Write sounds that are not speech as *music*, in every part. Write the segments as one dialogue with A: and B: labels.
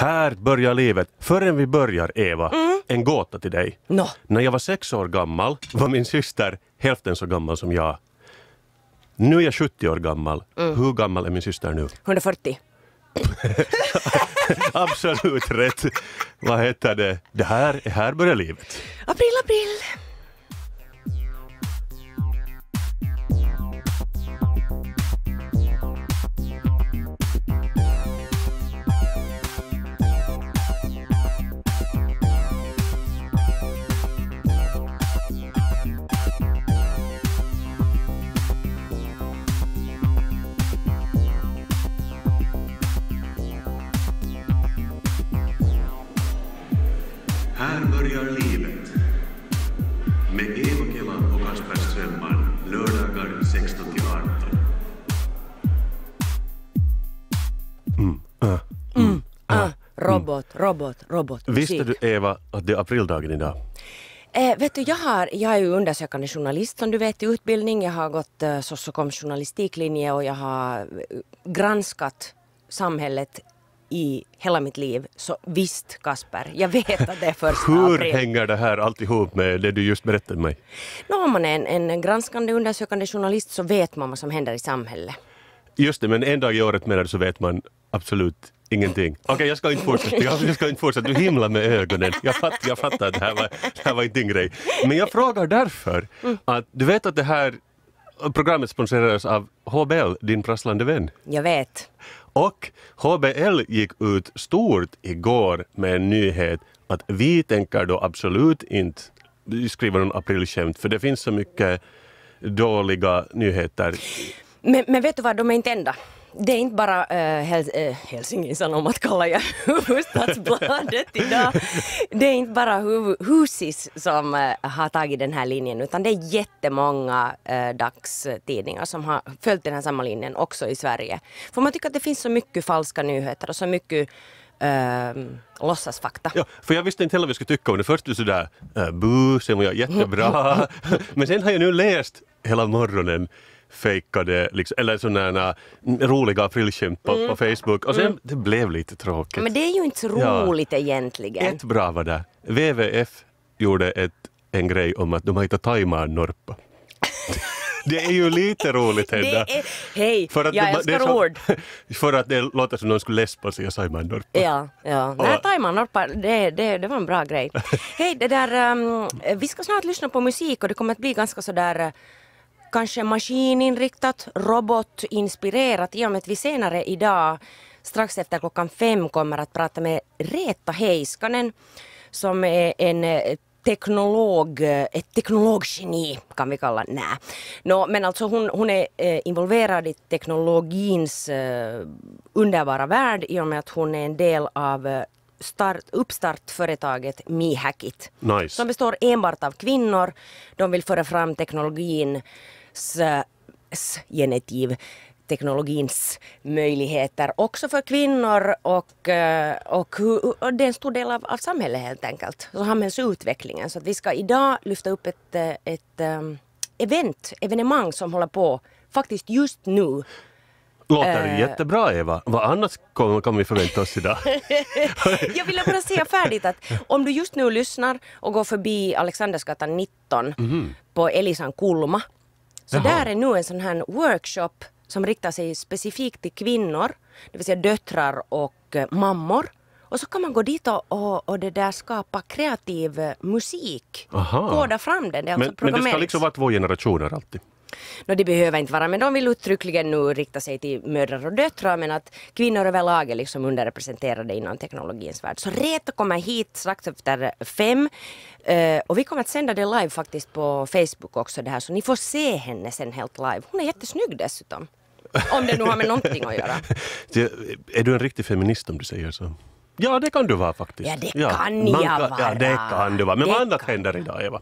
A: Här börjar livet. Förrän vi börjar, Eva, mm. en gåta till dig. No. När jag var sex år gammal var min syster hälften så gammal som jag. Nu är jag 70 år gammal. Mm. Hur gammal är min syster nu? 140. *laughs* Absolut rätt. Vad heter det? Det här, här börjar livet.
B: April, april. Mm. Robot, robot, robot. Visste musik.
A: du Eva att det är aprildagen idag?
B: Eh, vet du, jag, har, jag är ju undersökande journalist som du vet i utbildning. Jag har gått eh, socionom journalistiklinje och jag har eh, granskat samhället i hela mitt liv. Så visst, Kasper, jag vet att det är första *laughs* Hur april. Hur hänger
A: det här alltihop med det du just berättade mig?
B: No, om man är en, en granskande undersökande journalist så vet man vad som händer i samhället.
A: Just det, men en dag i året menar du så vet man absolut Ingenting. Okej, okay, jag ska inte fortsätta. Jag, ska inte fortsätta. Du himlar med ögonen. Jag, fatt, jag fattar att det här, var, det här var inte din grej. Men jag frågar därför mm. att du vet att det här programmet sponsrades av HBL, din prasslande vän.
B: Jag vet.
A: Och HBL gick ut stort igår med en nyhet att vi tänker då absolut inte skriva någon aprilskämt för det finns så mycket dåliga nyheter.
B: Men, men vet du vad, de är inte enda det är inte bara äh, Hel äh, eh, Helsingisan om att kalla jag *laughs* huvudstadsbladet idag. Det är inte bara hu Husis som äh, har tagit den här linjen utan det är jättemånga äh, dagstidningar som har följt den här samma linjen också i Sverige. För man tycker att det finns så mycket falska nyheter och så mycket ähm, låtsasfakta.
A: Ja, för jag visste inte heller vad jag skulle tycka om det. Först du sådär äh, bu, sen var jag jättebra. *laughs* *laughs* Men sen har jag nu läst hela morgonen fejkade, liksom, eller sådana roliga aprilskämt på, mm. på, Facebook och alltså, sen mm. det blev lite tråkigt. Men det är
B: ju inte så roligt ja. egentligen. Ett
A: bra var det. WWF gjorde ett, en grej om att de har hittat thaimarnorpa. *laughs* Det är ju lite roligt Hedda.
B: Hej, för att jag det, älskar det ord.
A: För att det låter som någon skulle läspa sig och säga
B: Ja, ja. Nej, saimannorpa, det, det, det var en bra grej. *laughs* Hej, det där, um, vi ska snart lyssna på musik och det kommer att bli ganska så sådär eh, kanske maskininriktat, robotinspirerat i och med att vi senare idag strax efter klockan fem kommer att prata med Reta Heiskanen som är en eh, teknolog, eh, ett teknologgeni kan vi kalla nä. No, men alltså hon, hon är eh, involverad i teknologins underbara värld i och med att hon är en del av start, uppstartföretaget Mihackit. Nice. Som består enbart av kvinnor. De vill föra fram teknologins eh, genetiv, teknologins möjligheter också för kvinnor och, eh, och, och det är en stor del av, av samhället helt enkelt. Så samhällsutvecklingen. Så att vi ska idag lyfta upp ett, eh, ett event, evenemang som håller på faktiskt just nu
A: Låter eh, jättebra Eva. Vad annars kommer, kommer vi förvänta oss idag?
B: *laughs* jag ville bara säga färdigt att om du just nu lyssnar och går förbi Alexandersgatan 19 mm. på Elisan kulma. Så Jaha. där är nu en sån här workshop som riktar sig specifikt till kvinnor, det vill säga döttrar och eh, mammor. Och så kan man gå dit och, och, och det där skapa kreativ musik. Koda fram den. Det är alltså men, men det ska liksom vara
A: två generationer alltid?
B: No, det behöver inte vara, men de vill uttryckligen nu rikta sig till mödrar och döttrar, men att kvinnor överlag är liksom underrepresenterade inom teknologins värld. Så Reto kommer hit strax efter fem eh, och vi kommer att sända det live faktiskt på Facebook också det här, så ni får se henne sen helt live. Hon är jättesnygg dessutom. Om det nu har med någonting att göra.
A: *laughs* är du en riktig feminist om du säger så? Ja, det kan du vara faktiskt. Ja, det kan ja. jag vara. Ja, det kan du vara. Men det vad annat händer idag, Eva?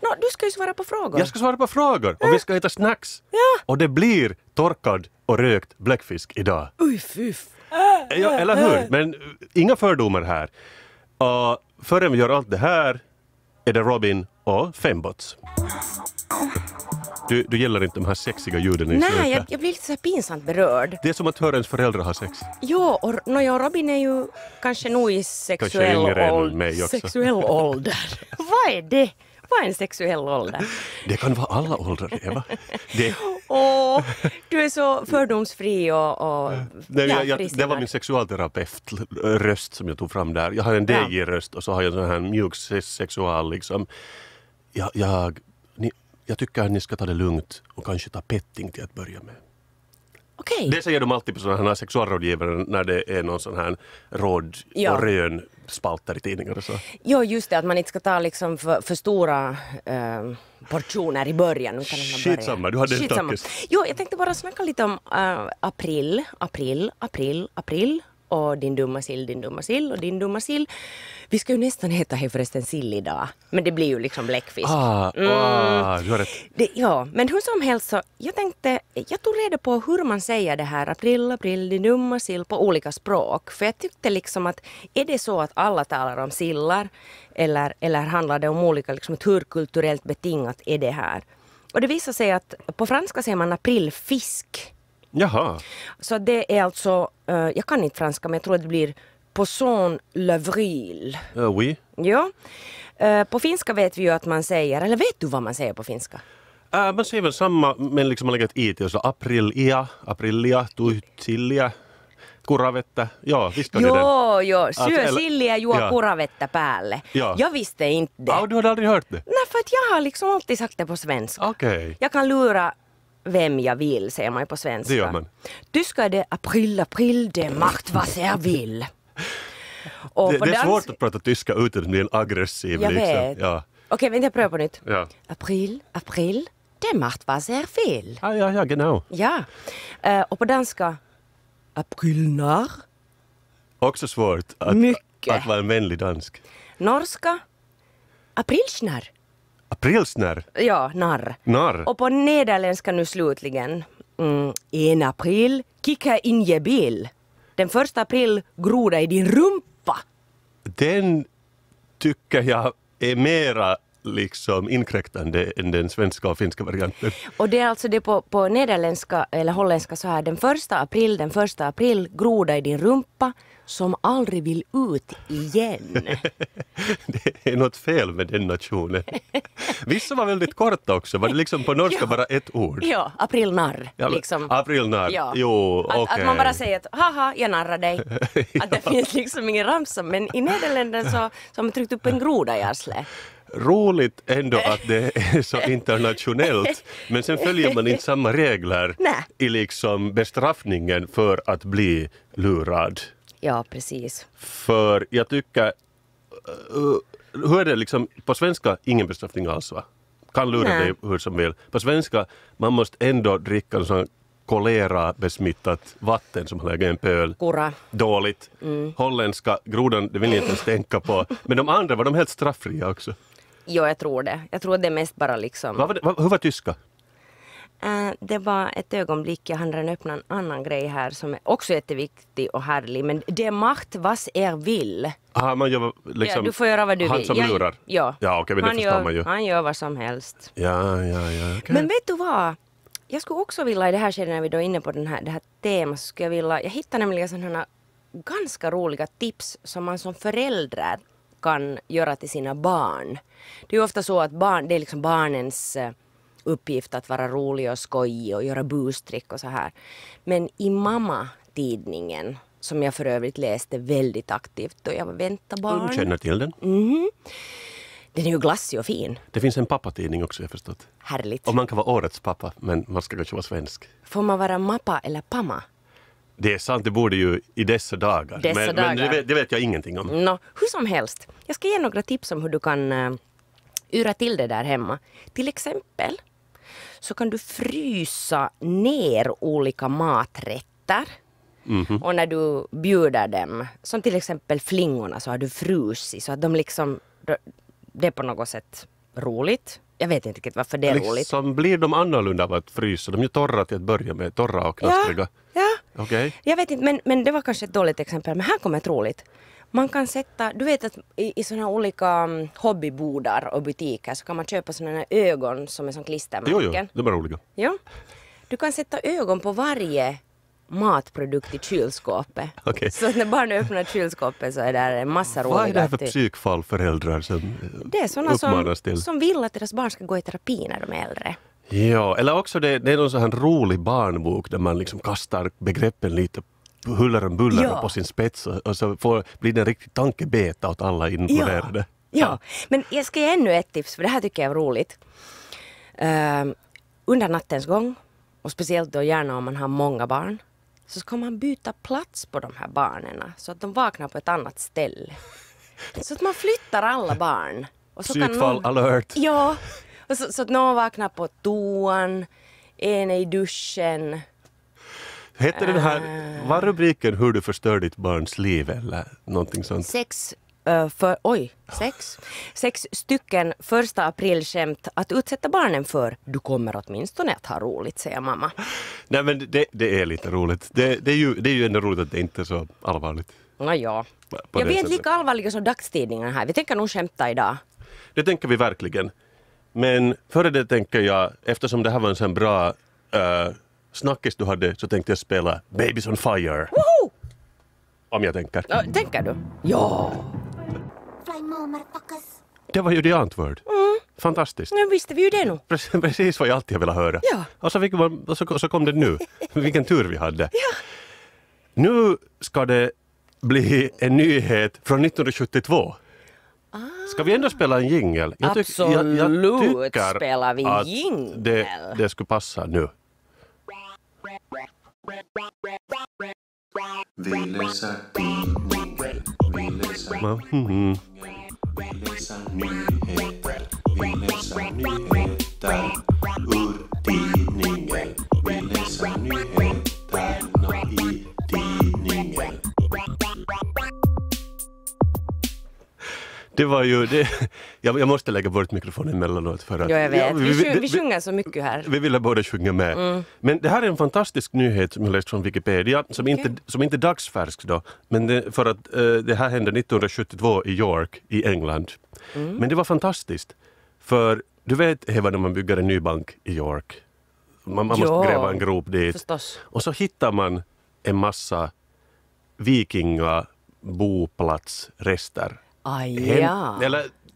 B: No, du ska ju svara på frågor. Jag ska
A: svara på frågor och vi ska äta snacks. Ja. Och det blir torkad och rökt bläckfisk idag.
B: Uj, fyff. Eh, ja, eller hur? Men
A: eh, inga fördomar här. Och förrän vi gör allt det här är det Robin och Fembots. Du, du gillar inte de här sexiga ljuden i Nej, jag,
B: jag, blir lite så pinsamt berörd.
A: Det är som att höra ens föräldrar ha sex.
B: Jo, och, no, ja, Robin är ju kanske nog i sexuell, kanske åld, sexuell ålder. *laughs* Vad är det? Vad en sexuell ålder?
A: Det kan vara alla åldrar, Eva. Det...
B: Åh, du är så fördomsfri och, och Nej, jag, jag, Det
A: var min sexualterapeut-röst som jag tog fram där. Jag har en DJ-röst och så har jag en sån här mjuk sexual liksom. Jag, jag, ni, jag tycker att ni ska ta det lugnt och kanske ta petting till att börja med. Okay. Det säger de alltid på sådana här sexualrådgivare när det är någon sån här råd ja. och rön spalter i tidningar och så.
B: Ja, just det, att man inte ska ta liksom för, för stora eh, portioner i början. Skitsamma, du hade en Jo, jag tänkte bara snacka lite om äh, april, april, april, april och din dumma sill, din dumma sill och din dumma sill. Vi ska ju nästan äta hej förresten sill idag, men det blir ju liksom bläckfisk. Ah, mm. ah, ja, men hur som helst så jag tänkte, jag tog reda på hur man säger det här april, april, din dumma sill på olika språk. För jag tyckte liksom att är det så att alla talar om sillar eller, eller handlar det om olika, liksom, hur kulturellt betingat är det här? Och det visar sig att på franska säger man aprilfisk. Jaha. Så det är alltså Uh, jag kan inte franska men jag tror att det blir Poisson Levril. Uh, eh, oui. Ja. Uh, på finska vet vi ju att man säger, eller vet du vad man säger på finska?
A: Äh, man säger väl samma, men liksom man lägger ett i till. Så alltså aprilia, aprilia, tuitsilja, kuravettä. Joo, visst Joo, joo. Syö silliä, juo ja. kuravettä
B: päälle. Ja. Jag visste inte Ja, du
A: hade aldrig hört det?
B: Nej, för att jag har liksom alltid sagt det på svenska. Okej. Okay. Jag kan lura vem jag vill, säger man ju på svenska. Det gör man. Tyska är det april, april, det är macht, was er vill. *laughs* Och det, det är svårt att
A: prata tyska utan att bli en aggressiv. Jag liksom. vet. Ja.
B: Okej, vänta, jag prövar på nytt. Ja. April, april, det är macht, was er vill.
A: Ah, ja, ja, genau.
B: Ja. Uh, och på danska, aprilnar.
A: Också svårt att, Mycket. att vara en vänlig dansk.
B: Norska, aprilsnar.
A: Aprilsnär?
B: Ja, narr. narr. Och på nederländska nu slutligen. Mm, en april, kika in je bil. Den första april, groda i din rumpa.
A: Den tycker jag är mera liksom inkräktande än den svenska och finska varianten.
B: Och det är alltså det på, på nederländska eller holländska så här den första april, den första april, groda i din rumpa som aldrig vill ut igen.
A: *laughs* det är något fel med den nationen. Vissa var väldigt korta också, var det liksom på norska *laughs* ja. bara ett ord?
B: Ja, aprilnarr.
A: Ja, liksom. Aprilnarr, ja. jo, att, att man bara
B: säger att haha, jag narrar dig. ja. *laughs* Att det finns liksom ingen ramsa, men i Nederländerna så, så har man tryckt upp en groda i arslet
A: roligt ändå att det är så internationellt, men sen följer man inte samma regler Nä. i liksom bestraffningen för att bli lurad.
B: Ja, precis.
A: För jag tycker... Eh, hur är det liksom på svenska? Ingen bestraffning alls, va? Kan lura Nä. dig hur som helst. På svenska, man måste ändå dricka sån kolera-besmittat vatten som har lägger en pöl. Kura. Dåligt. Mm. Holländska, grodan, det vill jag inte ens tänka på. Men de andra var de helt strafffria också.
B: Jo, jag tror det. Jag tror det är mest bara liksom... Vad var det,
A: vad, hur var tyska?
B: Uh, det var ett ögonblick, jag hann redan öppna en annan grej här som är också jätteviktig och härlig. Men det makt was er vill.
A: Aha, man gör liksom, ja, du får göra vad du han vill. Han som jag, lurar? Ja, ja okay, men han, det gör, man ju. han
B: gör vad som helst.
A: Ja, ja, ja, okay.
B: Men vet du vad? Jag skulle också vilja i det här skedet när vi då är inne på den här, det här temat, skulle jag vilja, jag hittar nämligen sådana ganska roliga tips som man som förälder kan göra till sina barn. Det är ju ofta så att barn, det är liksom barnens eh, uppgift att vara rolig och skojig och göra bustrick och så här. Men i mamma-tidningen som jag för övrigt läste väldigt aktivt då jag väntade barn. Du känner till den? Mm. Den är ju glassig och fin.
A: Det finns en pappatidning också, jag förstått. Härligt. Och man kan vara årets pappa, men man ska kanske vara svensk.
B: Får man vara mappa eller pamma?
A: Det är sant, det borde ju i dessa dagar. Dessa men, dagar. men det, vet, det,
B: vet, jag ingenting om. No, hur som helst, jag ska ge några tips om hur du kan uh, yra till det där hemma. Till exempel så kan du frysa ner olika maträtter. Mm -hmm. Och när du bjuder dem, som till exempel flingorna, så har du frusit så att de liksom... Det är på något sätt roligt. Jag vet inte riktigt varför det är liksom
A: roligt. Blir de annorlunda av att frysa? De är ju torra till att börja med, torra och knaspriga. Ja, ja. Okay.
B: Jag vet inte, men, men det var kanske ett dåligt exempel, men här kommer ett roligt. Man kan sätta, du vet att i, i sådana här olika um, hobbybodar och butiker så kan man köpa sådana här ögon som är som klistermärken. Jo, jo, de är roliga. Ja. Du kan sätta ögon på varje matprodukt i kylskåpet. Okay. Så när barnen öppnar kylskåpet så är det en massa roliga... Vad är det här för
A: psykfall föräldrar som Det är sådana som, som
B: vill att deras barn ska gå i terapi när de är äldre.
A: Ja, eller också det, det är någon sån här rolig barnbok där man liksom kastar begreppen lite huller om buller ja. på sin spets och, så får, blir det en riktig tankebeta åt alla involverade.
B: Ja. ja. men jag ska ge ännu ett tips för det här tycker jag är roligt. Uh, under nattens gång och speciellt då gärna om man har många barn så ska man byta plats på de här barnen så att de vaknar på ett annat ställe. Så att man flyttar alla barn. Och så Psykfall någon... alert! Ja, så, så, att någon vaknar på toan, en är i duschen.
A: Hette den här, eh. var rubriken hur du förstör ditt barns liv eller någonting sånt?
B: Sex eh, för, oj, sex, sex stycken första aprilskämt att utsätta barnen för. Du kommer åtminstone att ha roligt, säger mamma.
A: Nej men det, det är lite roligt. Det, det, är ju, det är ju ändå roligt att det inte är så allvarligt.
B: Nå, ja. På ja, vi är inte lika allvarliga som dagstidningarna här. Vi tänker nog skämta idag.
A: Det tänker vi verkligen. Men före det tänker jag, eftersom det här var en sån bra uh, snackis du hade, så tänkte jag spela Babies on Fire. Woho! Om jag tänker. Ja, tänker du? Ja! Det var ju The Antword. Mm. Fantastiskt.
B: Nu visste vi ju det nu?
A: Precis, vad jag alltid har velat höra. Ja. Och, så, man, och så, så kom det nu. *laughs* Vilken tur vi hade. Ja. Nu ska det bli en nyhet från 1972. Ska vi ändå spela en jingel? Absolut jag, jag tycker spelar vi att jingel. Det, det skulle passa nu. Vi läser tidningar, mm, mm, mm. vi läser nyheter, vi läser nyheter ur tidningen, vi läser nyheter Det var ju, det, jag, jag, måste lägga bort mikrofonen emellanåt för att... Ja, jag vet. Ja, vi, vi, vi, sjunger
B: så mycket här.
A: Vi ville båda sjunga med. Mm. Men det här är en fantastisk nyhet som jag läst från Wikipedia, som, okay. inte, som inte är dagsfärsk då, men det, för att eh, det här hände 1972 i York i England. Mm. Men det var fantastiskt. För du vet, Eva, när man bygger en ny bank i York, man, man måste gräva en grop dit. Förstås. Och så hittar man en massa vikingaboplatsrester
B: ja.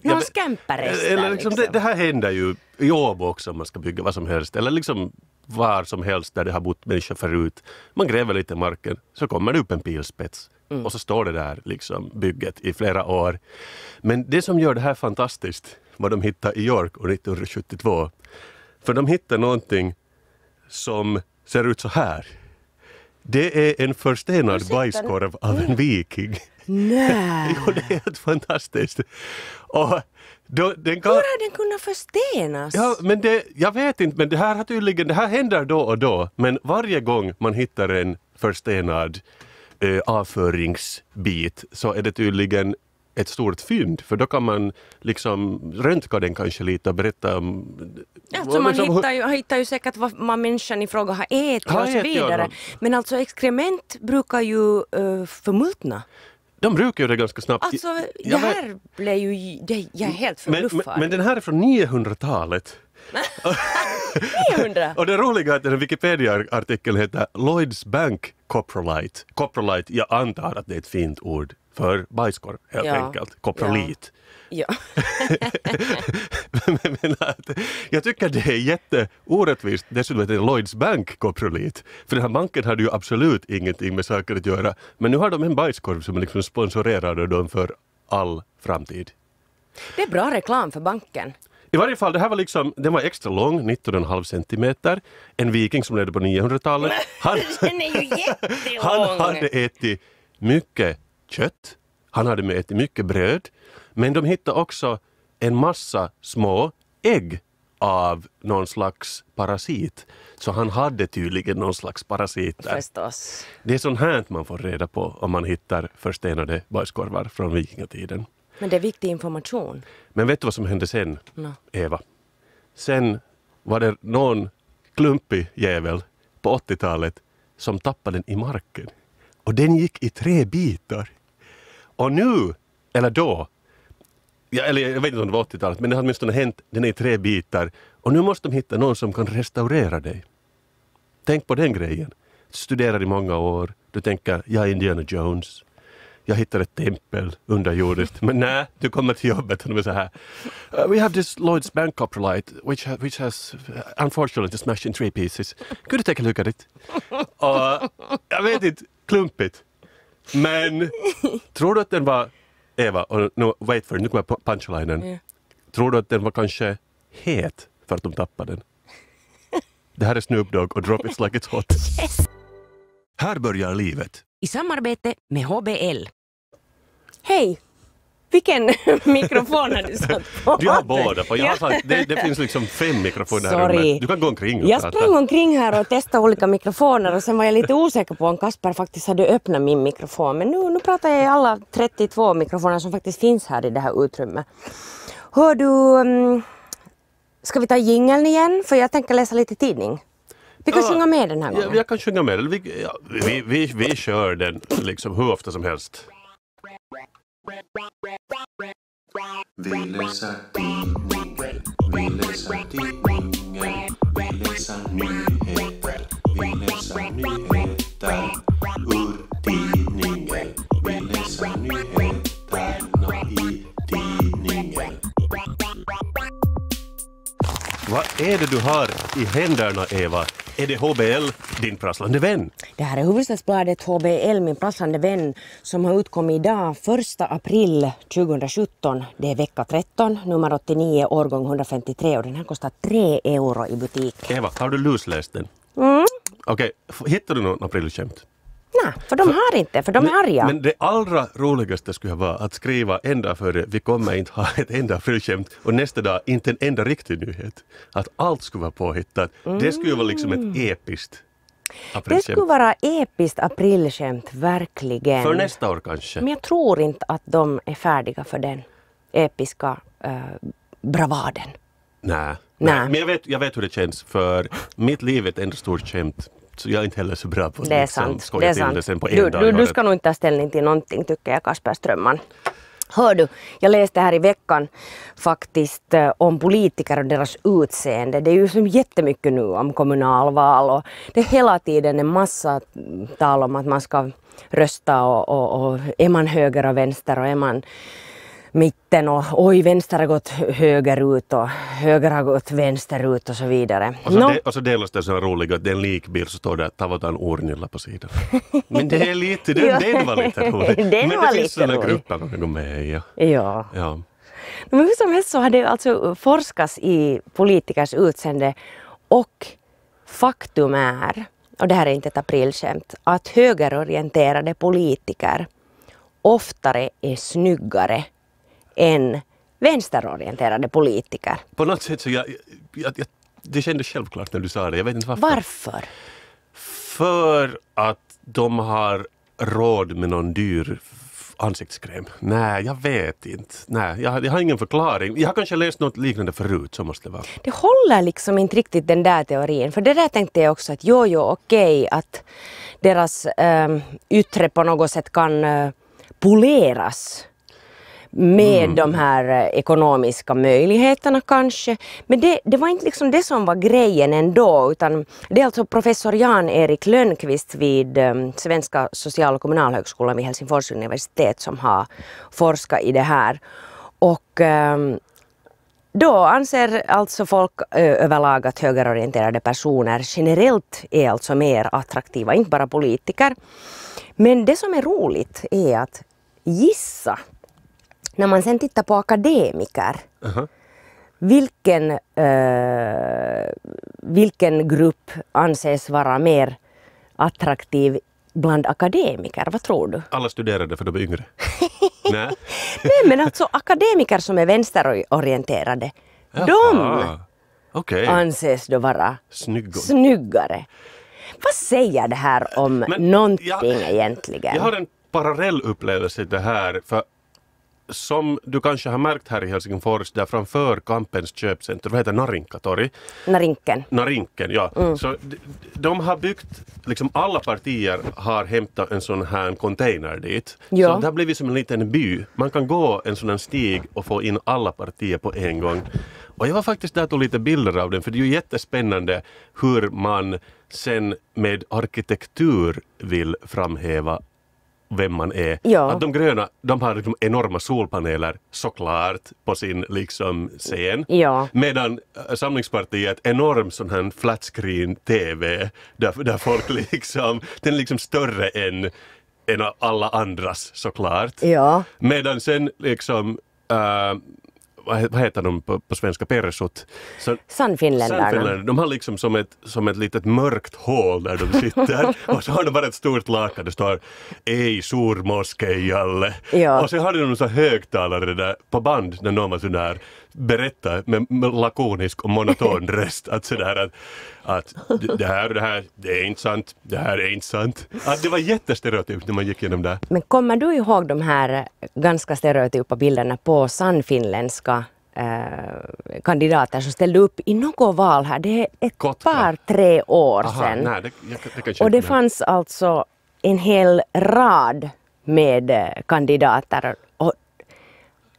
B: Någon ja, skämpäres eller, liksom, liksom. Det, det, här
A: händer ju i Åbo också om man ska bygga vad som helst. Eller liksom var som helst där det har bott människor förut. Man gräver lite i marken, så kommer det upp en pilspets. Mm. Och så står det där liksom, bygget i flera år. Men det som gör det här fantastiskt vad de hittade i York 1972. För de hittade någonting som ser ut så här. Det är en förstenad bajskorv av en mm. viking.
B: Nej! *laughs* jo, det
A: är helt fantastiskt. Och då, den kan... Hur har
B: den kunnat förstenas?
A: Ja, men det, jag vet inte, men det här har tydligen, det här händer då och då, men varje gång man hittar en förstenad eh, avföringsbit så är det tydligen ett stort fynd, för då kan man liksom röntga den kanske lite och berätta om...
B: Alltså man liksom, hittar, ju, hittar ju säkert vad, vad människan i fråga har ätit har och så vidare. Men alltså exkrement brukar ju uh, förmultna.
A: De brukar ju det ganska snabbt. Alltså,
B: det här men, blev ju... Det, jag är helt förbluffad. Men, men, men
A: den här är från 900-talet. 900? *laughs* *laughs* och det roliga är att den Wikipedia-artikeln heter Lloyds Bank Coprolite. Coprolite, jag antar att det är ett fint ord för bajskorv helt ja. enkelt, koprolit. Ja. *laughs* men, jag tycker det är jätteorättvist. Dessutom heter det Lloyds Bank koprolit. För den här banken hade ju absolut ingenting med saker att göra. Men nu har de en bajskorv som liksom sponsorerade dem för all framtid.
B: Det är bra reklam för banken.
A: I varje fall, det här var liksom, den var extra lång, 19,5 centimeter. En viking som levde på 900-talet. *laughs* Han, den
B: är ju *laughs* jättelång! Han hade
A: ätit mycket kött, han hade med ätit mycket bröd, men de hittade också en massa små ägg av någon slags parasit. Så han hade tydligen någon slags parasit där. Förstås. Det är sånt här man får reda på om man hittar förstenade bajskorvar från vikingatiden.
B: Men det är viktig information.
A: Men vet du vad som hände sen, no. Eva? Sen var det någon klumpig jävel på 80-talet som tappade den i marken. Och den gick i tre bitar. Och nu, eller då, ja, eller jag vet inte om det var 80-talet, men det har åtminstone hänt, den är i tre bitar. Och nu måste de hitta någon som kan restaurera dig. Tänk på den grejen. Studerar i många år, du tänker jag är Indiana Jones. Jag hittar ett tempel underjordiskt. *laughs* Men nej, du kommer till jobbet och de är så här. Uh, we have this Lloyds Bank copperlight which, ha, which has uh, unfortunately smashed in three pieces. Could you take a look at it? *laughs* Och jag vet inte, klumpigt. Men tror du att den var... Eva, och, no, wait for it, nu kommer punchlinen. Yeah. Tror du att den var kanske het för att de tappade den? Det här är Snoop Dogg och Drop It's Like It's Hot. *laughs* Yes. Här börjar livet.
B: I samarbete med HBL. Hej! Vilken *laughs* mikrofon
A: har du satt *laughs* på? Du har båda för Jag har satt, det, det, finns liksom fem mikrofoner Sorry. rummet. Du kan gå omkring och Jag sprang
B: omkring här och testade olika mikrofoner och sen var jag lite osäker på om Kasper faktiskt hade öppnat min mikrofon. Men nu, nu pratar jag i alla 32 mikrofoner som faktiskt finns här i det här utrymmet. Hör du, mm, ska vi ta jingeln igen? För jag tänker läsa lite tidning. Vi kan ja, sjunga med den här gången. Jag, jag
A: kan sjunga med Vi, ja, vi, vi, vi kör den liksom hur ofta som helst. Vill läsa tidningen, vill
B: läsa nyheter, vill läsa nyheter
A: Vad är det du har i händerna, Eva? Är det HBL, din prasslande vän?
B: Det här är Hufvudstadsbladet HBL, min prasslande vän, som har utkommit idag, 1 april 2017. Det är vecka 13, nummer 89, årgång 153 och den här kostar 3 euro i
A: butik. Eva, har du lusläst den? Mm. Okej, okay. hittade du något aprilskämt?
B: Nej, för de har inte, för de är arga. Men
A: det allra roligaste skulle vara att skriva en dag före vi kommer inte ha ett enda fryskämt och nästa dag inte en enda riktig nyhet. Att allt skulle vara påhittat. Mm. Det skulle vara liksom ett mm. episkt aprilskämt. det skulle vara
B: episkt aprilskämt, verkligen. För nästa
A: år kanske? Men jag
B: tror inte att de är färdiga för den episka äh, bravaden.
A: Nej. Nej. Men jag vet, jag vet hur det känns, för mitt liv är ett enda stort skämt så jag är inte heller så bra på att det liksom, skoja det till det sen på en du, dag. Du, du ska
B: nog inte ta ställning till någonting tycker jag, Kasper Strömman. Hör du, jag läste här i veckan faktiskt eh, om politiker och deras utseende. Det är ju som jättemycket nu om kommunalval och det är hela tiden en massa tal om att man ska rösta och, och, och är man höger och vänster och är man mitten och oj, vänster har gått högerut och höger har gått vänsterut och så vidare. Och så, no. de,
A: och så delas det så roligt att det är en likbild så står det att Tavotan Ornilla på sidan. *laughs* Men det är lite, den, den var lite rolig. *laughs* den Men det finns sådana grupper man kan gå med i. Ja. ja. ja.
B: Men hur som helst så har det alltså forskats i politikers utseende och faktum är, och det här är inte ett aprilskämt, att högerorienterade politiker oftare är snyggare än vänsterorienterade politiker. På något sätt
A: så jag, jag, jag, det kändes självklart när du sa det. Jag vet inte varför. Varför? För att de har råd med någon dyr ansiktskräm. Nej, jag vet inte. Nej, jag, jag, har ingen förklaring. Jag har kanske läst något liknande förut. Så måste
B: det, vara. det håller liksom inte riktigt den där teorin. För det där tänkte jag också att jo, jo, okej att deras äh, yttre på något sätt kan äh, poleras med mm. de här eh, ekonomiska möjligheterna kanske. Men det, det var inte liksom det som var grejen ändå utan det är alltså professor Jan-Erik Lönnqvist vid eh, Svenska social och kommunalhögskolan vid Helsingfors universitet som har forskat i det här. Och ehm, då anser alltså folk överlag att högerorienterade personer generellt är alltså mer attraktiva, inte bara politiker. Men det som är roligt är att gissa när man sen tittar på akademiker, uh -huh. vilken, eh, vilken grupp anses vara mer attraktiv bland akademiker? Vad tror du?
A: Alla studerade för de är yngre. *laughs* Nej.
B: Nej men alltså akademiker som är vänsterorienterade, Jaha. de
A: okay. anses
B: då vara Snygg. snyggare. Vad säger det här om men, någonting jag, egentligen? Jag har en
A: parallell upplevelse till det här. För som du kanske har märkt här i Helsingfors, där framför Kampens köpcentrum, vad heter Narinkatorg? Narinken. Narinken, ja. Mm. Så de, de, har byggt, liksom alla partier har hämtat en sån här container dit. Ja. Så det har blivit som en liten by. Man kan gå en sån här stig och få in alla partier på en gång. Och jag var faktiskt där och tog lite bilder av den, för det är ju jättespännande hur man sen med arkitektur vill framhäva vem man är. Ja. Att de gröna, de har liksom enorma solpaneler såklart på sin liksom scen. Ja. Medan äh, Samlingspartiet enorm sån här flat screen TV där, där folk *laughs* liksom, den är liksom större än, än alla andras såklart. Ja. Medan sen liksom äh, vad heter de på, på svenska, persot?
B: Sannfinländarna.
A: de har liksom som ett, som ett litet mörkt hål där de sitter *laughs* och så har de bara ett stort lakan, det står ”Ei suurmoskeijalle” och så har de någon högtalare där på band när någon var sådär. där med, med lakonisk och monoton *laughs* röst att sådär att, att det här och det här, det är inte sant, det här är inte sant. Att det var jättestereotypt när man gick igenom det.
B: Men kommer du ihåg de här ganska stereotypa bilderna på sannfinländska Eh, kandidater som ställde upp i något val här. Det är ett Kotka. par, tre år Aha, sedan. Nej, det, jag, det och det med. fanns alltså en hel rad med eh, kandidater. Och,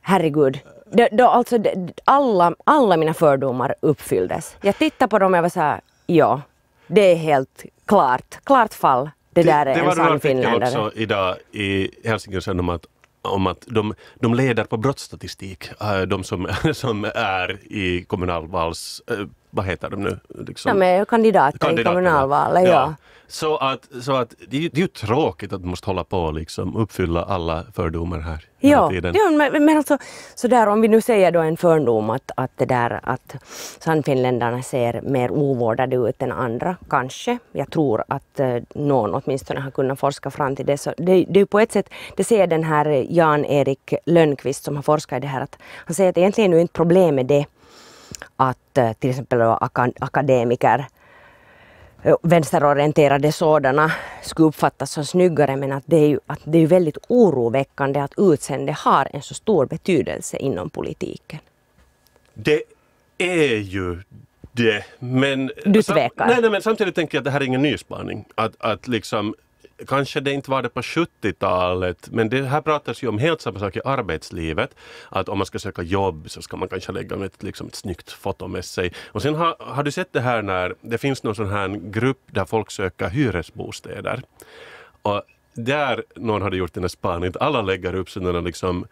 B: herregud, det, då, alltså, alla, alla mina fördomar uppfylldes. Jag tittade på dem och jag var så här, ja, det är helt klart, klart fall. Det, det där är det en sann finländare. Det var en artikel också
A: idag i Helsingin om att om att de, de leder på brottsstatistik, eh, de som, *laughs* som är i kommunalvals... Eh, vad heter de nu? Liksom, de är
B: kandidater i kommunalvalet, ja. ja.
A: Så att, så att det, är ju, det är ju tråkigt att man måste hålla på och liksom uppfylla alla fördomar här. Ja, ja
B: men, men alltså sådär om vi nu säger då en fördom att, att det där att sannfinländarna ser mer ovårdade ut än andra, kanske. Jag tror att eh, någon åtminstone har kunnat forska fram till det. Så det, det är på ett sätt, det säger den här Jan-Erik Lönnqvist som har forskat i det här, att han säger att egentligen är det inte problem med det att eh, till exempel akademiker vänsterorienterade sådana skulle uppfattas som snyggare men att det är ju att det är väldigt oroväckande att utseende har en så stor betydelse inom politiken.
A: Det är ju det. Men,
B: du tvekar?
A: Nej, nej, men samtidigt tänker jag att det här är ingen nyspaning. Att, att liksom, kanske det inte var det på 70-talet, men det här pratas ju om helt samma sak i arbetslivet. Att om man ska söka jobb så ska man kanske lägga ett, liksom ett snyggt foto med sig. Och sen har, har du sett det här när det finns någon sån här grupp där folk söker hyresbostäder. Och där någon hade gjort den här spaningen, alla lägger upp sådana liksom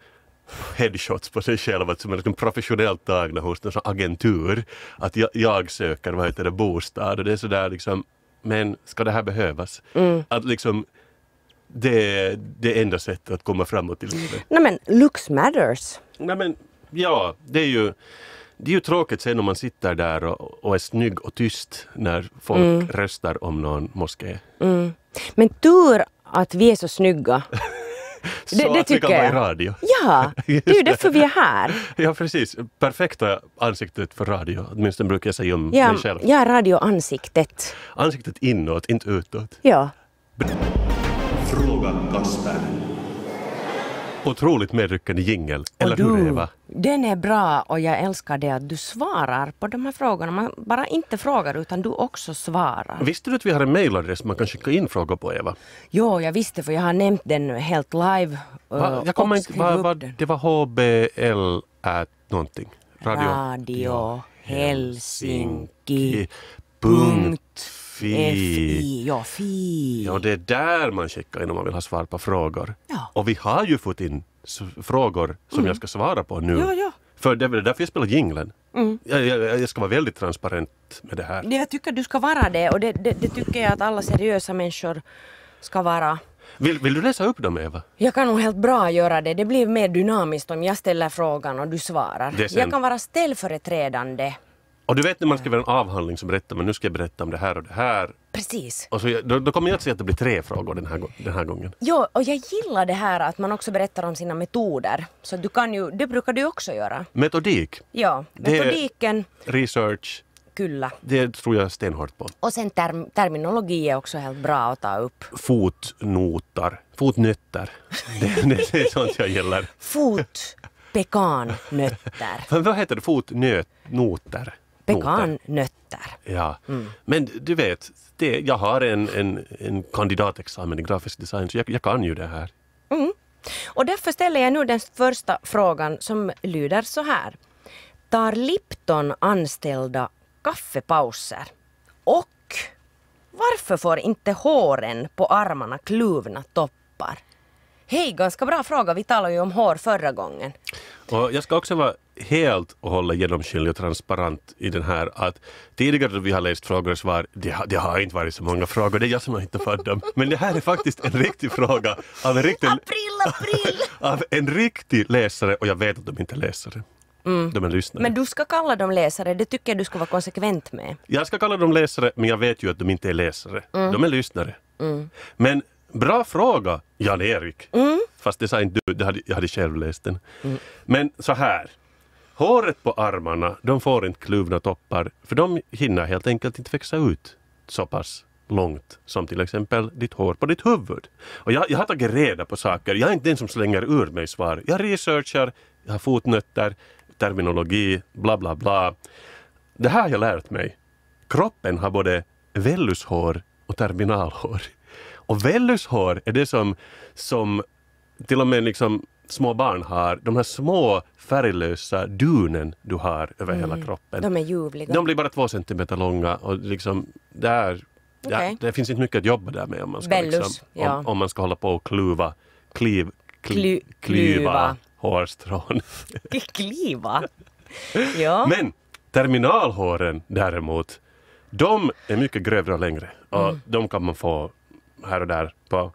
A: headshots på sig själva, som är liksom professionellt tagna hos någon agentur. Att jag, jag söker vad heter det, bostad och det är sådär liksom men ska det här behövas? Mm. Att liksom, det är det enda sättet att komma framåt i livet.
B: Nej men, looks matters.
A: Nej men, ja, det är ju det är ju tråkigt sen om man sitter där och, och är snygg och tyst när folk mm. röstar om någon moské.
B: Mm. Men tur att vi är så snygga *laughs* *laughs* så det, det att vi kan vara i
A: radio. Ja, *laughs* det är ju därför vi är här. Ja, precis. Perfekta ansiktet för radio, åtminstone brukar jag säga om ja, mig själv. Ja,
B: radioansiktet.
A: Ansiktet inåt, inte utåt. Ja. Fråga Kasper. Otroligt medryckande jingel, eller du, hur Eva?
B: Den är bra och jag älskar det att du svarar på de här frågorna. Man bara inte frågar utan du också svarar. Visste du att vi har en mejladress man kan skicka in frågor på Eva? Jo, jag visste för jag har nämnt den helt live. Va? Eh, jag kommer inte, va, va,
A: det var HBL at någonting. Radio, Radio
B: Helsinki.
A: Punkt. Fi. Eh, FI,
B: ja, fi.
A: Ja, det är där man checkar in om man vill ha svar på frågor. Ja. Och vi har ju fått in frågor som mm. jag ska svara på nu. Ja, ja. För det är väl därför jag spelar jinglen. Mm. Jag, jag, jag, ska vara väldigt transparent med det här.
B: Jag tycker du ska vara det och det, det, det tycker jag att alla seriösa människor ska vara.
A: Vill, vill, du läsa upp dem, Eva?
B: Jag kan nog helt bra göra det. Det blir mer dynamiskt om jag ställer frågan och du svarar. Jag kan vara ställföreträdande
A: och du vet när man skriver en avhandling så berättar man nu ska jag berätta om det här och det här. Precis. Och så, då, då kommer jag att säga att det blir tre frågor den här, den här gången.
B: Ja, och jag gillar det här att man också berättar om sina metoder. Så du kan ju, det brukar du också göra.
A: Metodik?
B: Ja, metodiken.
A: research. Kulla. Det tror jag stenhårt på.
B: Och sen term terminologi är också helt bra att ta upp.
A: Fotnotar. Fotnötter. *laughs* det, det, är sånt jag gillar.
B: Fot. Pekannötter.
A: *laughs* Vad heter det? Fotnötter? Pekannötter. Ja. Mm. Men du vet, det, jag har en, en, en kandidatexamen i grafisk design så jag, jag kan ju det här.
B: Mm. Och därför ställer jag nu den första frågan som lyder så här. Tar Lipton anställda kaffepauser? Och varför får inte håren på armarna kluvna toppar? Hej, ganska bra fråga. Vi talade ju om hår förra gången.
A: Och jag ska också vara helt och hållet genomskinlig och transparent i den här att tidigare då vi har läst frågor och svar, det har, det har inte varit så många frågor, det är jag som har hittat för dem. Men det här är faktiskt en riktig fråga av en riktig, april, april. *laughs* av en riktig läsare och jag vet att de inte mm. är läsare. Mm. Men
B: du ska kalla dem läsare, det tycker jag du ska vara konsekvent med.
A: Jag ska kalla dem läsare, men jag vet ju att de inte är läsare. Mm. De är lyssnare. Mm. Men Bra fråga, Jan-Erik. Mm. Fast det sa inte du, det hade, jag hade själv läst den. Mm. Men så här. Håret på armarna, de får inte kluvna toppar för de hinner helt enkelt inte växa ut så pass långt som till exempel ditt hår på ditt huvud. Och jag, jag har tagit reda på saker. Jag är inte den som slänger ur mig svar. Jag researchar, jag har fotnötter, terminologi, bla bla bla. Det här har jag lärt mig. Kroppen har både vellushår och terminalhår. Och Vellus hår är det som, som till och med liksom små barn har, de här små färglösa dunen du har över mm. hela kroppen. De är
B: ljuvliga. De
A: blir bara två centimeter långa och liksom där, okay. ja, det finns inte mycket att jobba där med om man ska, Bellus, liksom, ja. om, om, man ska hålla på och kluva, kliv, kli, Klu, klyva hårstrån.
B: *laughs* Kliva? ja.
A: Men terminalhåren däremot, de är mycket grövre och längre och mm. de kan man få här och där på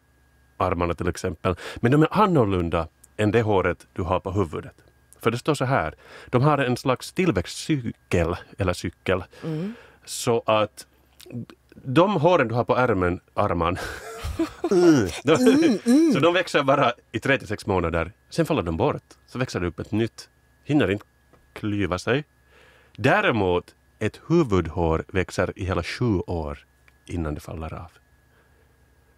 A: armarna till exempel. Men de är annorlunda än det håret du har på huvudet. För det står så här, de har en slags tillväxtcykel, eller cykel, mm. så att de håren du har på armen, arman, mm. *laughs* De, mm, mm. så de växer bara i 36 månader, sen faller de bort. Så växer det upp ett nytt, hinner inte klyva sig. Däremot, ett huvudhår växer i hela sju år innan det faller av.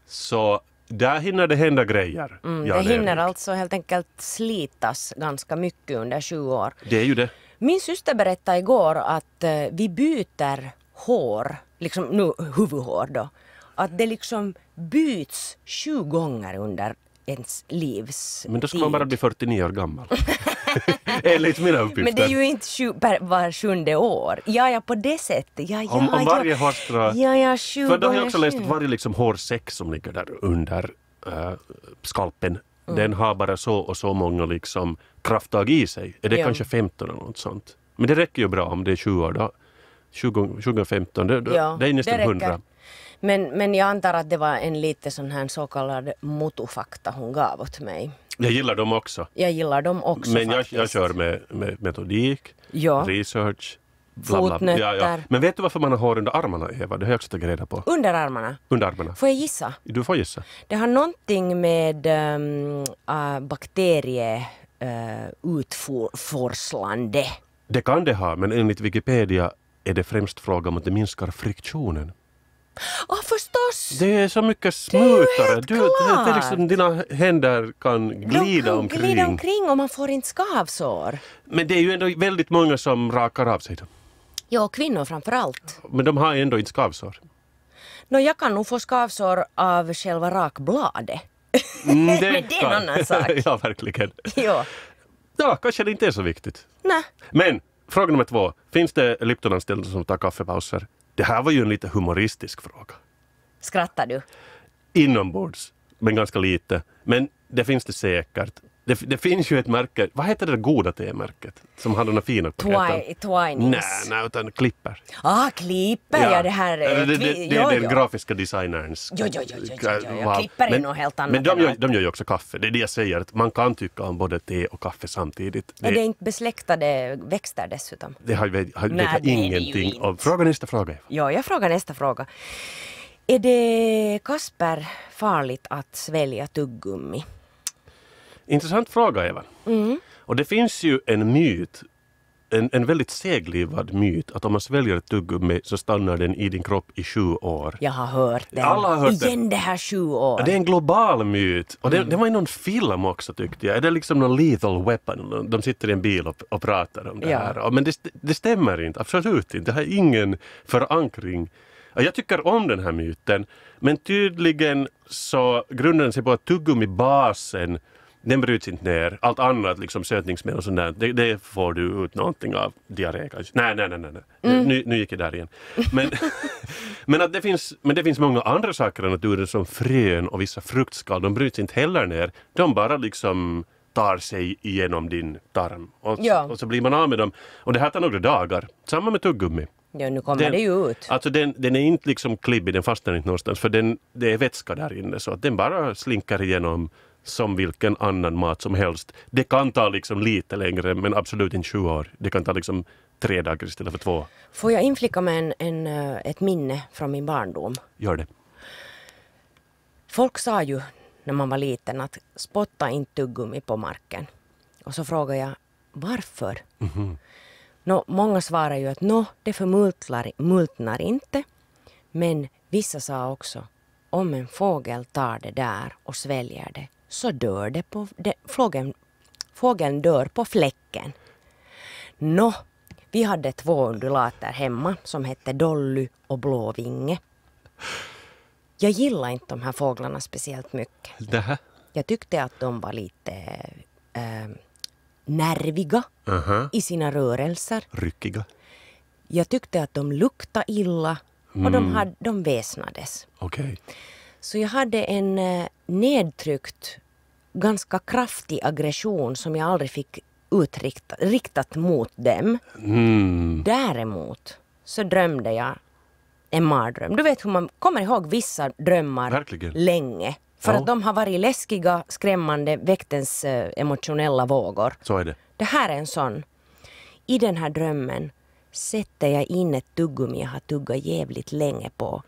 A: Så där hinner det hända grejer.
B: Mm, det hinner alltså helt enkelt slitas ganska mycket under sju år. Det är ju det. Min syster berättade igår att eh, vi byter hår, liksom nu huvudhår då, att det liksom byts sju gånger under ens livs Men då ska man bara bli
A: 49 år gammal. *laughs* *laughs* Enligt mina uppgifter. Men det är ju
B: inte sju, per, var sjunde år. Ja, ja, på det sättet. Ja, ja, om, om varje ja. hårstrå. Ja, ja, sju För då har jag också läst att varje
A: liksom hårsäck som ligger där under äh, skalpen, mm. den har bara så och så många liksom krafttag i sig. Är det ja. kanske 15 eller något sånt? Men det räcker ju bra om det är sju år. Då. 20, 2015, det, ja, det är nästan det 100.
B: Men, men jag antar att det var en lite sån här så kallad motofakta hon gav åt mig.
A: Jag gillar dem också.
B: Jag gillar dem också Men jag, jag kör
A: med, med metodik, ja. research, Bla, bla. Ja, ja. Men vet du varför man har hår under armarna, Eva? Det har jag också tagit reda på.
B: Under armarna?
A: Under armarna. Får jag gissa? Du får gissa.
B: Det har någonting med um, ehm, uh, ah, bakterieutforslande. Eh, uh,
A: det kan det ha, men enligt Wikipedia är det främst fråga om att det minskar friktionen.
B: Ja, oh, förstås! Det är så
A: mycket smutare. Det är ju helt du, det, liksom, dina händer kan glida kan omkring. glida omkring
B: och man får inte skavsår.
A: Men det är ju ändå väldigt många som rakar av sig dem.
B: Ja, kvinnor framför allt.
A: Men de har ändå inte skavsår.
B: No, jag kan nog få skavsår av själva rakbladet.
A: Mm, det *laughs* Men det är en annan sak. *laughs* ja, verkligen. ja. ja, kanske det inte är så viktigt. Nä. Men fråga nummer två. Finns det Liptonanställda som tar kaffepauser det här var ju en lite humoristisk fråga.
B: Skrattar du?
A: Inombords, men ganska lite. Men det finns det säkert. Det, det, finns ju ett märke, vad heter det goda te-märket som har några fina paketerna?
B: Twinings? Nej,
A: nej, utan Klipper.
B: Ah, Klipper, ja, ja det här... Eh, det, det, det, jo, är den jo. grafiska
A: designerns... Jo, jo, jo, jo, jo, jo. Klipper är men, något helt annat. Men de gör, de gör ju också kaffe, det är det jag säger, att man kan tycka om både te och kaffe samtidigt. Det, är det inte
B: besläktade växter dessutom?
A: Det har, har, nej, vet jag ingenting om. Fråga nästa fråga. Eva.
B: Ja, jag frågar nästa fråga. Är det, Kasper, farligt att svälja tuggummi? Intressant fråga, Eva.
A: Mm. Och det finns ju en myt, en, en väldigt seglivad myt, att om man sväljer ett tuggummi så stannar den i din kropp i sju år.
B: Jag har hört den. Alla har hört Igen den. det här sju år. det är
A: en global myt. Och det, mm. det var i någon film också tyckte jag. Är det liksom någon lethal weapon? De sitter i en bil och, och pratar om det ja. här. Men det, det stämmer inte, absolut inte. Det har ingen förankring jag tycker om den här myten, men tydligen så grundar den sig på att tuggummibasen den bryts inte ner. Allt annat, liksom sötningsmedel och sånt där, det, det, får du ut någonting av. Diarré kanske. Nej, nej, nej, nej. Mm. Nu, nu gick jag där igen. Men, *laughs* men, att det finns, men det finns många andra saker i naturen som frön och vissa fruktskal. De bryts inte heller ner. De bara liksom tar sig igenom din tarm. Och, ja. och så blir man av med dem. Och det här tar några dagar. Samma med tuggummi.
B: Ja, nu kommer den, det ju ut.
A: Alltså den, den är inte liksom klibbig, den fastnar inte någonstans för den, det är vätska där inne så att den bara slinker igenom som vilken annan mat som helst. Det kan ta liksom lite längre, men absolut inte sju år. Det kan ta liksom tre dagar istället för två.
B: Får jag inflika med en, en, eh, ett minne från min barndom? Gör det. Folk sa ju när man var liten att spotta inte tuggummi på marken. Och så frågade jag varför? Mm -hmm. Nå, många svarar ju att nå, det förmultnar multnar inte. Men vissa sa också om en fågel tar det där och sväljer det så dör det på, det, fågeln, fågeln dör på fläcken. Nå, vi hade två undulater hemma som hette Dolly och Blåvinge. Jag gillade inte de här fåglarna speciellt mycket. Det Jag tyckte att de var lite äh, nerviga uh -huh. i sina rörelser. Ryckiga. Jag tyckte att de luktade illa och mm. de, hade, de väsnades. Okay. Så jag hade en eh, nedtryckt, ganska kraftig aggression som jag aldrig fick utriktat mot dem. Mm. Däremot så drömde jag en mardröm. Du vet hur man kommer ihåg vissa drömmar Verkligen. länge. För ja. att de har varit läskiga, skrämmande, väcktens eh, emotionella vågor. Så är det. Det här är en sån. I den här drömmen sätter jag in ett tuggummi jag har tuggat jävligt länge på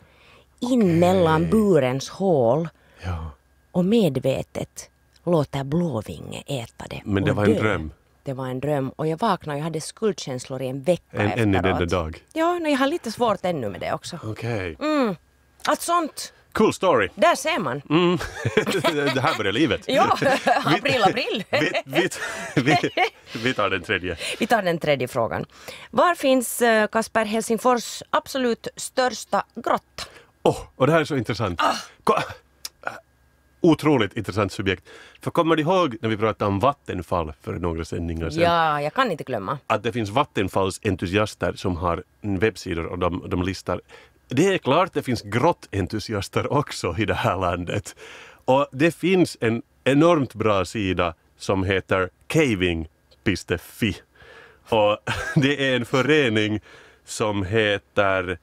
B: in okay. mellan burens hål ja. och medvetet låter Blåvinge äta det Men det var en dö. dröm? Det var en dröm och jag vaknade och jag hade skuldkänslor i en vecka en, efteråt. Än i denna dag? Ja, men jag har lite svårt ännu med det också.
A: Okej. Okay.
B: Mm. Att sånt Cool story. Där ser
A: man. Mm. *laughs* det här börjar livet. ja, *laughs* april, april. *laughs* vi, vi, vi, vi, tar den tredje.
B: Vi tar den tredje frågan. Var finns eh, Kasper Helsingfors absolut största grotta?
A: Åh, oh, och det här är så intressant. Ah. Otroligt intressant subjekt. För kommer du ihåg när vi pratade om vattenfall för några sändningar sedan? Ja,
B: jag kan inte glömma.
A: Att det finns vattenfallsentusiaster som har webbsidor och de, de listar. Det är klart det finns grottentusiaster också i det här landet. Och det finns en enormt bra sida som heter caving.fi. Och *laughs* det är en förening som heter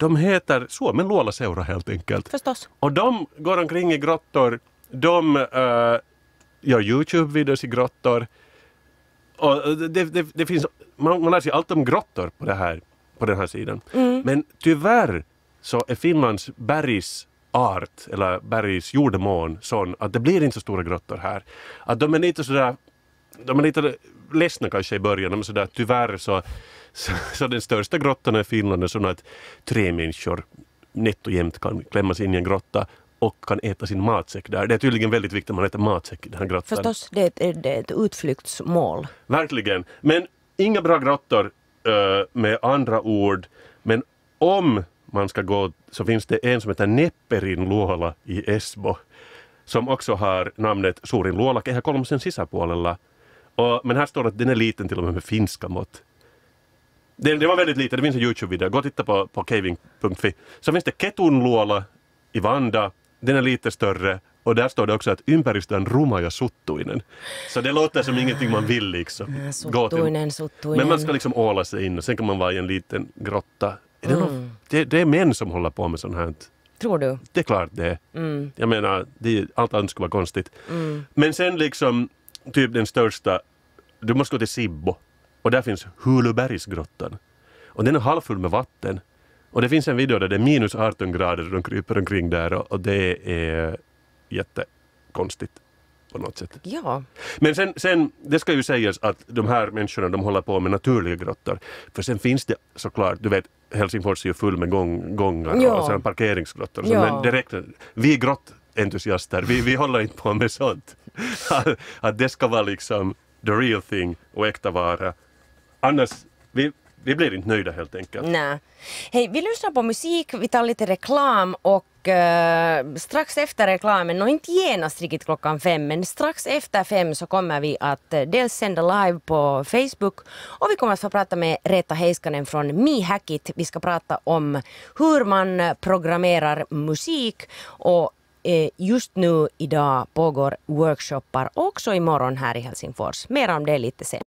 A: de heter Suomen luolaseura helt enkelt. Förstås. Och de går omkring i grottor. De uh, gör Youtube-videos i grottor. Och det, det, det finns, man, man lär sig allt om grottor på, det här, på den här sidan. Mm. Men tyvärr så är Finlands bergs art eller bergs jordmån sån att det blir inte så stora grottor här. Att de är lite sådär, de är lite ledsna kanske i början, men sådär tyvärr så så, så den största grottan i Finland är sån att tre människor nätt och jämnt kan klämmas in i en grotta och kan äta sin matsäck där. Det är tydligen väldigt viktigt att man äter matsäck i den här grottan. Förstås,
B: det är ett, ett utflyktsmål.
A: Verkligen. Men inga bra grottor eh, med andra ord. Men om man ska gå så finns det en som heter Nepperin luola i Esbo som också har namnet Suurin luola Kehäkolmosen sisäpuolella. Och, men här står det att den är liten till och med med finska mått. Det, det var väldigt lite, det finns en Youtube-video. Gå och titta på, på caving.fi. Så finns det ketunluola i Vanda. Den är lite större och där står det också att ympäristön ruma ja suttuinen. Så det låter som ingenting man vill liksom. Äh, suttuinen, suttuinen. Men man ska liksom åla sig in och sen kan man vara i en liten grotta. Är det, mm. någon, det, det, är män som håller på med sånt här. Tror du? Det är klart det är. Mm. Jag menar, det, allt annat skulle vara konstigt. Mm. Men sen liksom, typ den största, du måste gå till Sibbo. Och där finns Hulubergsgrottan. Och den är halvfull med vatten. Och det finns en video där det är minus 18 grader och de kryper omkring där och, och det är jättekonstigt på något sätt. Ja. Men sen, sen, det ska ju sägas att de här människorna de håller på med naturliga grottor. För sen finns det såklart, du vet Helsingfors är ju full med gång, gångar ja. och, och parkeringsgrottor. Ja. Men direkt, vi grottentusiaster, vi, vi håller inte på med sånt. *laughs* att det ska vara liksom the real thing och äkta vara Annars, vi, vi blir inte nöjda helt enkelt.
B: Nej. Hej, vi lyssnar på musik, vi tar lite reklam och eh, strax efter reklamen, och inte genast riktigt klockan fem, men strax efter fem så kommer vi att eh, dels sända live på Facebook och vi kommer att få prata med Reta Heiskanen från MeHackIt. Vi ska prata om hur man programmerar musik och eh, Just nu idag pågår workshoppar också imorgon här i Helsingfors. Mer om det lite senare.